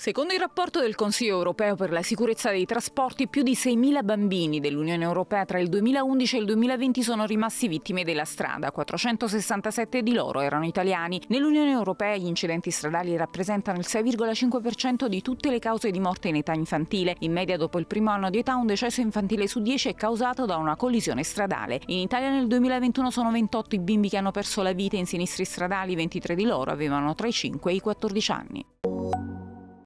Secondo il rapporto del Consiglio europeo per la sicurezza dei trasporti, più di 6.000 bambini dell'Unione europea tra il 2011 e il 2020 sono rimasti vittime della strada, 467 di loro erano italiani. Nell'Unione europea gli incidenti stradali rappresentano il 6,5% di tutte le cause di morte in età infantile. In media dopo il primo anno di età un decesso infantile su 10 è causato da una collisione stradale. In Italia nel 2021 sono 28 i bimbi che hanno perso la vita in sinistri stradali, 23 di loro avevano tra i 5 e i 14 anni.